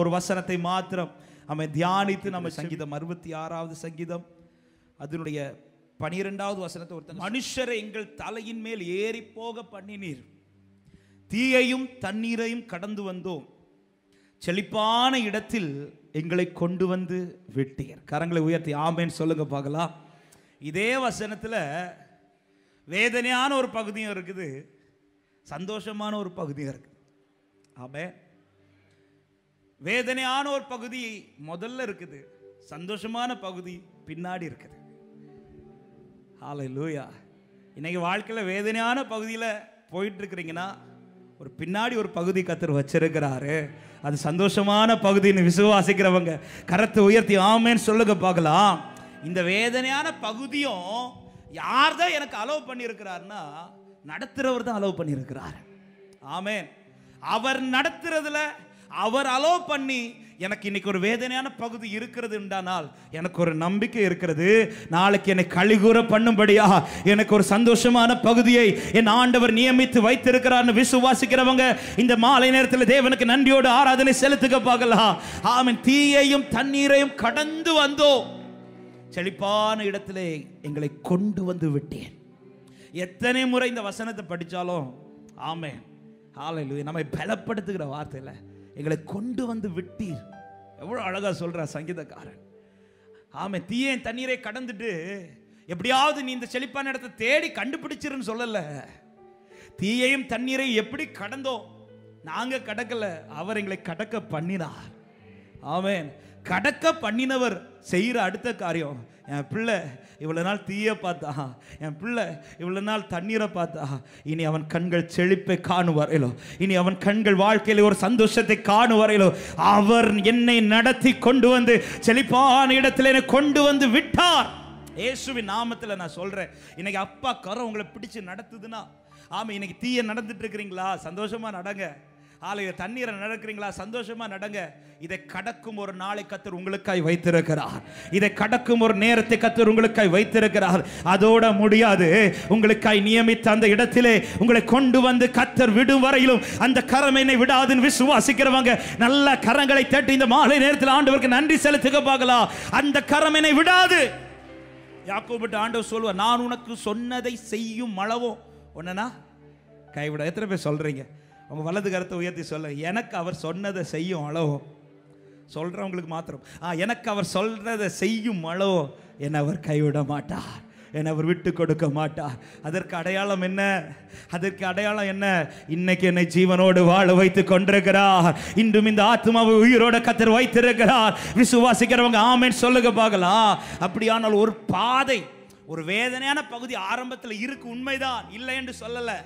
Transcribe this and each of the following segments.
ஒரு வசனத்தை மாத்திரம் நம்ம தியானித்து நம்ம சங்கீதம் அறுபத்தி ஆறாவது சங்கீதம் அதனுடைய பனிரெண்டாவது வசனத்தை ஒருத்தர் மனுஷரை எங்கள் தலையின் மேல் ஏறி போக பண்ணினீர் தீயையும் தண்ணீரையும் கடந்து வந்தோம் செழிப்பான இடத்தில் எங்களை கொண்டு வந்து விட்டீர் கரங்களை உயர்த்தி ஆமேன்னு சொல்லுங்க பார்க்கலாம் இதே வசனத்தில் வேதனையான ஒரு பகுதியும் இருக்குது சந்தோஷமான ஒரு பகுதியும் இருக்குது ஆமே வேதனையான ஒரு பகுதி முதல்ல இருக்குது சந்தோஷமான பகுதி பின்னாடி இருக்குது ஆலை லூயா இன்றைக்கி வாழ்க்கையில் வேதனையான பகுதியில் இருக்கிறீங்கன்னா ஒரு பின்னாடி ஒரு பகுதி கத்தர் வச்சிருக்கிறாரு அது சந்தோஷமான பகுதின்னு விசுவாசிக்கிறவங்க கரத்தை உயர்த்தி ஆமேன்னு சொல்லுங்க பார்க்கலாம் இந்த வேதனையான பகுதியும் யார் தான் எனக்கு அலோவ் பண்ணியிருக்கிறாருன்னா நடத்துகிறவர் தான் அலோவ் பண்ணியிருக்கிறார் ஆமேன் அவர் நடத்துறதுல அவர் அலோ பண்ணி எனக்கு இன்னைக்கு ஒரு வேதனையான பகுதி இருக்கிறது என்றானால் எனக்கு ஒரு நம்பிக்கை இருக்கிறது நாளைக்கு என்னை கழிகூற பண்ணும்படியா எனக்கு ஒரு சந்தோஷமான பகுதியை என் ஆண்டவர் நியமித்து வைத்திருக்கிறார் விசுவாசிக்கிறவங்க இந்த மாலை நேரத்தில் தேவனுக்கு நன்றியோடு ஆராதனை செலுத்துக்க பார்க்கலாம் ஆமின் தீயையும் தண்ணீரையும் கடந்து வந்தோம் செழிப்பான இடத்திலே எங்களை கொண்டு வந்து விட்டேன் எத்தனை முறை இந்த வசனத்தை படித்தாலும் ஆமே ஆலை நம்மை பலப்படுத்துகிற வார்த்தையில் எங்களை கொண்டு வந்து விட்டீர் எவ்வளோ அழகாக சொல்கிறா சங்கீதக்காரன் ஆமை தீய தண்ணீரை கடந்துட்டு எப்படியாவது நீ இந்த செழிப்பான இடத்தை தேடி கண்டுபிடிச்சிருன்னு சொல்லலை தீயையும் தண்ணீரை எப்படி கடந்தோம் நாங்கள் கடக்கலை அவர் எங்களை கடக்க பண்ணினார் ஆமேன் கடக்க பண்ணினவர் செய்கிற அடுத்த காரியம் என் பிள்ளை இவ்வளோ நாள் தீய பார்த்தா என் பிள்ளை இவ்வளோ நாள் தண்ணீரை பார்த்தா இனி அவன் கண்கள் செழிப்பை காணும் வரையிலோ இனி அவன் கண்கள் வாழ்க்கையில் ஒரு சந்தோஷத்தை காணும் வரையிலோ அவர் என்னை நடத்தி கொண்டு வந்து செழிப்பான இடத்துல என்னை கொண்டு வந்து விட்டார் இயேசுவின் நாமத்தில் நான் சொல்கிறேன் இன்னைக்கு அப்பா கரம் உங்களை பிடிச்சி நடத்துதுன்னா ஆமாம் இன்னைக்கு தீய நடந்துட்டு இருக்கிறீங்களா சந்தோஷமாக நடங்க ஆலய தண்ணீரை நடக்கிறீங்களா சந்தோஷமா நடங்க இதை கடக்கும் ஒரு நாளை கத்தர் உங்களுக்காய் வைத்திருக்கிறார் இதை கடக்கும் ஒரு நேரத்தை கத்தர் உங்களுக்காய் வைத்திருக்கிறார் அதோட முடியாது உங்களுக்காய் நியமித்த அந்த இடத்திலே உங்களை கொண்டு வந்து கத்தர் விடும் வரையிலும் அந்த கரம் என்னை விடாதுன்னு விசுவாசிக்கிறவங்க நல்ல கரங்களை தட்டி இந்த மாலை நேரத்தில் ஆண்டவருக்கு நன்றி செலுத்துக பார்க்கலாம் அந்த கரம் என்னை விடாது யாக்கோபிட்டு ஆண்டவர் சொல்லுவார் நான் உனக்கு சொன்னதை செய்யும் அளவோ ஒன்னா கைவிட எத்தனை பேர் சொல்றீங்க அவங்க வலது கருத்தை உயர்த்தி சொல்ல எனக்கு அவர் சொன்னதை செய்யும் அளவு சொல்கிறவங்களுக்கு மாத்திரம் ஆ எனக்கு அவர் சொல்கிறதை செய்யும் அளவு என்னை அவர் கைவிட மாட்டார் என்னை அவர் விட்டு கொடுக்க மாட்டார் அதற்கு அடையாளம் என்ன அதற்கு அடையாளம் என்ன இன்னைக்கு என்னை ஜீவனோடு வாழ வைத்து கொண்டிருக்கிறார் இன்றும் இந்த ஆத்மாவை உயிரோட கத்தர் வைத்திருக்கிறார் விசுவாசிக்கிறவங்க ஆமேன்னு சொல்லுங்க பார்க்கலாம் அப்படியானால் ஒரு பாதை ஒரு வேதனையான பகுதி ஆரம்பத்தில் இருக்கு உண்மைதான் இல்லை என்று சொல்லலை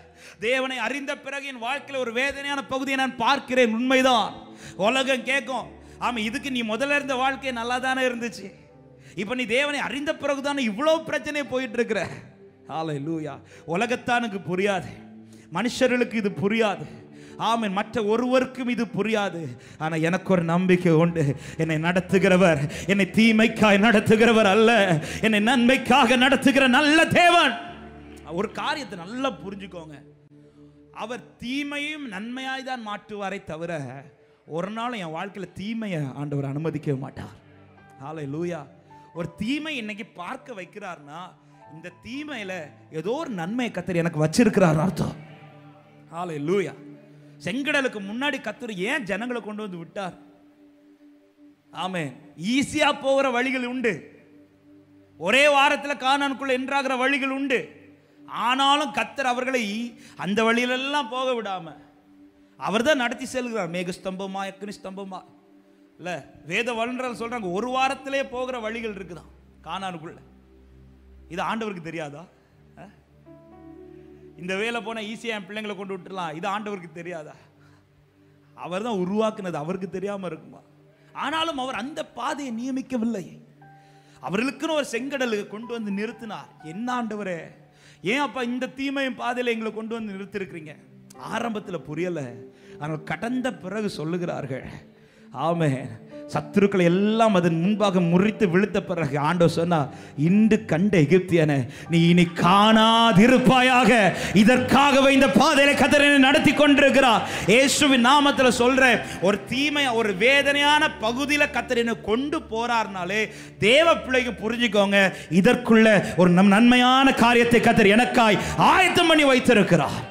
தேவனை அறிந்த பிறகு என் வாழ்க்கையில் ஒரு வேதனையான பகுதியை நான் பார்க்கிறேன் உண்மைதான் உலகம் கேட்கும் ஆமாம் இதுக்கு நீ முதல்ல இருந்த வாழ்க்கை நல்லா தானே இருந்துச்சு இப்போ நீ தேவனை அறிந்த பிறகு தானே இவ்வளோ பிரச்சனை போயிட்டு இருக்கிற ஆலை லூயா உலகத்தானுக்கு புரியாது மனுஷர்களுக்கு இது புரியாது ஆமன் மற்ற ஒருவருக்கும் இது புரியாது ஆனால் எனக்கு ஒரு நம்பிக்கை உண்டு என்னை நடத்துகிறவர் என்னை தீமைக்காய் நடத்துகிறவர் அல்ல என்னை நன்மைக்காக நடத்துகிற நல்ல தேவன் ஒரு காரியத்தை நல்லா புரிஞ்சுக்கோங்க அவர் தீமையும் நன்மையாய் தான் மாற்றுவாரை தவிர ஒரு நாள் என் வாழ்க்கையில் தீமையை ஆண்டவர் அனுமதிக்க மாட்டார் ஆலை லூயா ஒரு தீமை இன்னைக்கு பார்க்க வைக்கிறார்னா இந்த தீமையில் ஏதோ ஒரு நன்மையை கத்தர் எனக்கு வச்சிருக்கிறார் அர்த்தம் ஆலை லூயா செங்கடலுக்கு முன்னாடி கத்துரு ஏன் ஜனங்களை கொண்டு வந்து விட்டார் ஆமே ஈஸியா போகிற வழிகள் உண்டு ஒரே வாரத்தில் காணனுக்குள்ள என்றாகிற வழிகள் உண்டு ஆனாலும் கத்தர் அவர்களை அந்த வழியிலெல்லாம் போக விடாம அவர் தான் நடத்தி செல்கிறார் மேகஸ்தம்பமா எக்னி ஸ்தம்பமா இல்லை வேத வல்லுநர்கள் சொல்கிறாங்க ஒரு வாரத்திலே போகிற வழிகள் இருக்குதான் காணானுக்குள்ள இது ஆண்டவருக்கு தெரியாதா இந்த வேலை போனால் ஈஸியாக என் பிள்ளைங்களை கொண்டு விட்டுலாம் இது ஆண்டவருக்கு தெரியாதா அவர் தான் உருவாக்குனது அவருக்கு தெரியாமல் இருக்குமா ஆனாலும் அவர் அந்த பாதையை நியமிக்கவில்லை அவர்களுக்குன்னு ஒரு செங்கடலுக்கு கொண்டு வந்து நிறுத்தினார் என்ன ஆண்டவரே ஏன் அப்போ இந்த தீமையும் பாதையில் எங்களை கொண்டு வந்து நிறுத்திருக்கிறீங்க ஆரம்பத்தில் புரியலை ஆனால் கடந்த பிறகு சொல்லுகிறார்கள் ஆமே சத்துருக்களை எல்லாம் அதன் முன்பாக முறித்து விழுத்த பிறகு ஆண்டோ சொன்னா இன்று கண்ட எகிப்தியன நீ இனி காணாதிருப்பாயாக இதற்காகவே இந்த பாதையில கதறனை நடத்தி கொண்டிருக்கிறார் ஏசுவின் நாமத்தில் சொல்ற ஒரு தீமை ஒரு வேதனையான பகுதியில் கத்தரினை கொண்டு போறாருனாலே தேவ பிள்ளைக்கு புரிஞ்சுக்கோங்க இதற்குள்ள ஒரு நம் நன்மையான காரியத்தை கத்தர் எனக்காய் ஆயத்தம் பண்ணி வைத்திருக்கிறார்